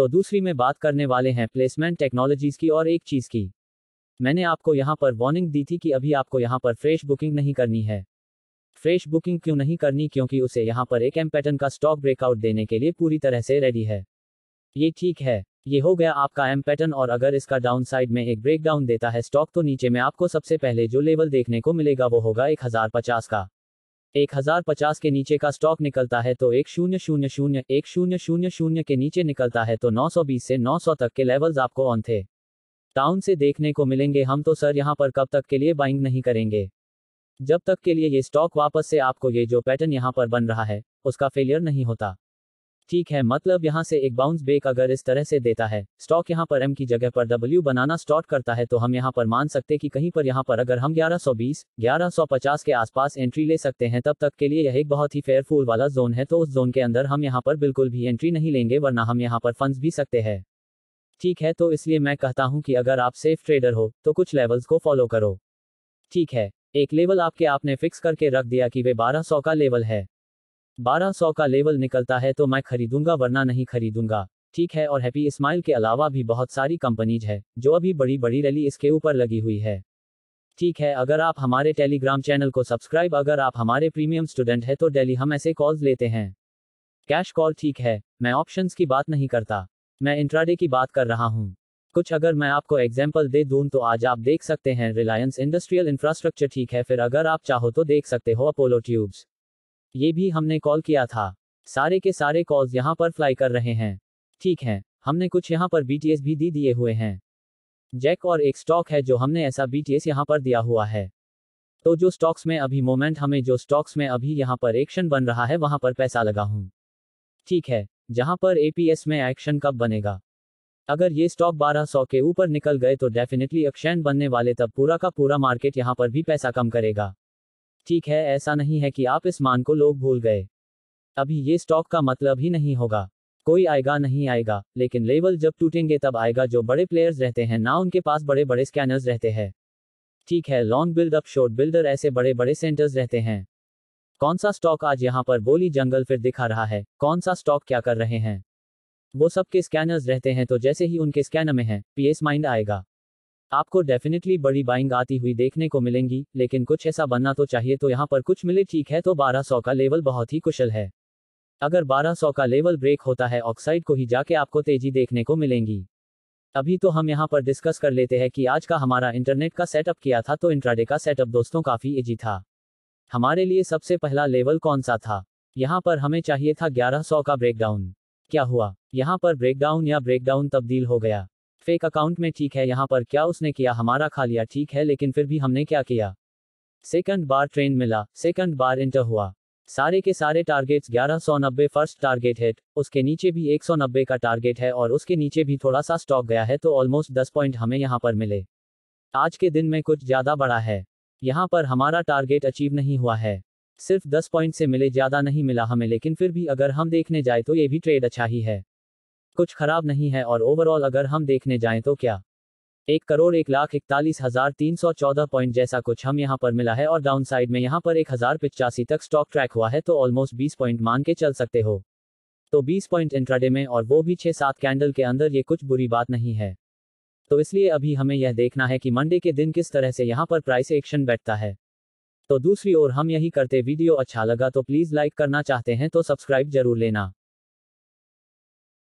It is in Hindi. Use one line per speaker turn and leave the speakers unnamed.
तो दूसरी में बात करने वाले हैं प्लेसमेंट टेक्नोलॉजीज की और एक चीज की मैंने आपको यहाँ पर वार्निंग दी थी कि अभी आपको यहाँ पर फ्रेश बुकिंग नहीं करनी है फ्रेश बुकिंग क्यों नहीं करनी क्योंकि उसे यहाँ पर एक एम पैटर्न का स्टॉक ब्रेकआउट देने के लिए पूरी तरह से रेडी है ये ठीक है ये हो गया आपका एम पैटर्न और अगर इसका डाउन साइड में एक ब्रेकडाउन देता है स्टॉक तो नीचे में आपको सबसे पहले जो लेवल देखने को मिलेगा वो होगा एक हजार पचास का एक हजार पचास के नीचे का स्टॉक निकलता है तो एक शून्य शून्य शून्य एक शून्य शून्य शून्य के नीचे निकलता है तो नौ सौ बीस से नौ सौ तक के लेवल्स आपको ऑन थे टाउन से देखने को मिलेंगे हम तो सर यहाँ पर कब तक के लिए बाइंग नहीं करेंगे जब तक के लिए ये स्टॉक वापस से आपको ये जो पैटर्न यहाँ पर बन रहा है उसका फेलियर नहीं होता ठीक है मतलब यहाँ से एक बाउंस बेक अगर इस तरह से देता है स्टॉक यहाँ पर एम की जगह पर डब्ल्यू बनाना स्टॉट करता है तो हम यहाँ पर मान सकते कि कहीं पर यहाँ पर अगर हम 1120, 1150 के आसपास एंट्री ले सकते हैं तब तक के लिए यह एक बहुत ही फेयरफुल वाला जोन है तो उस जोन के अंदर हम यहाँ पर बिल्कुल भी एंट्री नहीं लेंगे वरना हम यहाँ पर फंस भी सकते हैं ठीक है तो इसलिए मैं कहता हूँ कि अगर आप सेफ ट्रेडर हो तो कुछ लेवल्स को फॉलो करो ठीक है एक लेवल आपके आपने फिक्स करके रख दिया कि वे 1200 का लेवल है बारह सौ का लेवल निकलता है तो मैं खरीदूंगा वरना नहीं खरीदूंगा ठीक है और हैप्पी स्माइल के अलावा भी बहुत सारी कंपनीज है जो अभी बड़ी बड़ी रैली इसके ऊपर लगी हुई है ठीक है अगर आप हमारे टेलीग्राम चैनल को सब्सक्राइब अगर आप हमारे प्रीमियम स्टूडेंट है तो डेली हम ऐसे कॉल्स लेते हैं कैश कॉल ठीक है मैं ऑप्शंस की बात नहीं करता मैं इंट्राडे की बात कर रहा हूँ कुछ अगर मैं आपको एग्जाम्पल दे दूँ तो आज आप देख सकते हैं रिलायंस इंडस्ट्रियल इंफ्रास्ट्रक्चर ठीक है फिर अगर आप चाहो तो देख सकते हो अपोलो ट्यूब्स ये भी हमने कॉल किया था सारे के सारे कॉल्स यहाँ पर फ्लाई कर रहे हैं ठीक है हमने कुछ यहाँ पर बी भी दी दिए हुए हैं जैक और एक स्टॉक है जो हमने ऐसा बी टी यहाँ पर दिया हुआ है तो जो स्टॉक्स में अभी मोमेंट हमें जो स्टॉक्स में अभी यहाँ पर एक्शन बन रहा है वहाँ पर पैसा लगा हूँ ठीक है जहाँ पर एपीएस में एक्शन कब बनेगा अगर ये स्टॉक 1200 के ऊपर निकल गए तो डेफिनेटली एक्शन बनने वाले तब पूरा का पूरा मार्केट यहाँ पर भी पैसा कम करेगा ठीक है ऐसा नहीं है कि आप इस मान को लोग भूल गए अभी ये स्टॉक का मतलब ही नहीं होगा कोई आएगा नहीं आएगा लेकिन लेवल जब टूटेंगे तब आएगा जो बड़े प्लेयर्स रहते हैं ना उनके पास बड़े बड़े स्कैनर्स रहते हैं ठीक है long build up short builder ऐसे बड़े बड़े सेंटर्स रहते हैं कौन सा स्टॉक आज यहाँ पर बोली जंगल फिर दिखा रहा है कौन सा स्टॉक क्या कर रहे हैं वो सबके स्कैनर्स रहते हैं तो जैसे ही उनके स्कैनर में है पीएस माइंड आएगा आपको डेफिनेटली बड़ी बाइंग आती हुई देखने को मिलेंगी लेकिन कुछ ऐसा बनना तो चाहिए तो यहाँ पर कुछ मिले ठीक है तो 1200 का लेवल बहुत ही कुशल है अगर 1200 का लेवल ब्रेक होता है ऑक्साइड को ही जाके आपको तेजी देखने को मिलेंगी अभी तो हम यहाँ पर डिस्कस कर लेते हैं कि आज का हमारा इंटरनेट का सेटअप किया था तो इंट्राडे का सेटअप दोस्तों काफी ईजी था हमारे लिए सबसे पहला लेवल कौन सा था यहाँ पर हमें चाहिए था 1100 का ब्रेकडाउन क्या हुआ यहाँ पर ब्रेकडाउन या ब्रेकडाउन तब्दील हो गया फेक अकाउंट में ठीक है यहाँ पर क्या उसने किया हमारा खा लिया ठीक है लेकिन फिर भी हमने क्या किया सेकंड बार ट्रेन मिला सेकंड बार इंटर हुआ सारे के सारे टारगेट्स ग्यारह सौ नब्बे फर्स्ट टारगेट हिट उसके नीचे भी एक सौ नब्बे का टारगेट है और उसके नीचे भी थोड़ा सा स्टॉक गया है तो ऑलमोस्ट दस पॉइंट हमें यहाँ पर मिले आज के दिन में कुछ ज़्यादा बड़ा है यहाँ पर हमारा टारगेट अचीव नहीं हुआ है सिर्फ दस पॉइंट से मिले ज़्यादा नहीं मिला हमें लेकिन फिर भी अगर हम देखने जाए तो ये भी ट्रेड अच्छा ही है कुछ खराब नहीं है और ओवरऑल अगर हम देखने जाएं तो क्या एक करोड़ एक लाख इकतालीस हजार तीन सौ चौदह पॉइंट जैसा कुछ हम यहाँ पर मिला है और डाउनसाइड में यहाँ पर एक हजार पिचासी तक स्टॉक ट्रैक हुआ है तो ऑलमोस्ट बीस पॉइंट मान के चल सकते हो तो बीस पॉइंट इंट्राडे में और वो भी छः सात कैंडल के अंदर ये कुछ बुरी बात नहीं है तो इसलिए अभी हमें यह देखना है कि मंडे के दिन किस तरह से यहाँ पर प्राइस एक्शन बैठता है तो दूसरी ओर हम यही करते वीडियो अच्छा लगा तो प्लीज़ लाइक करना चाहते हैं तो सब्सक्राइब जरूर लेना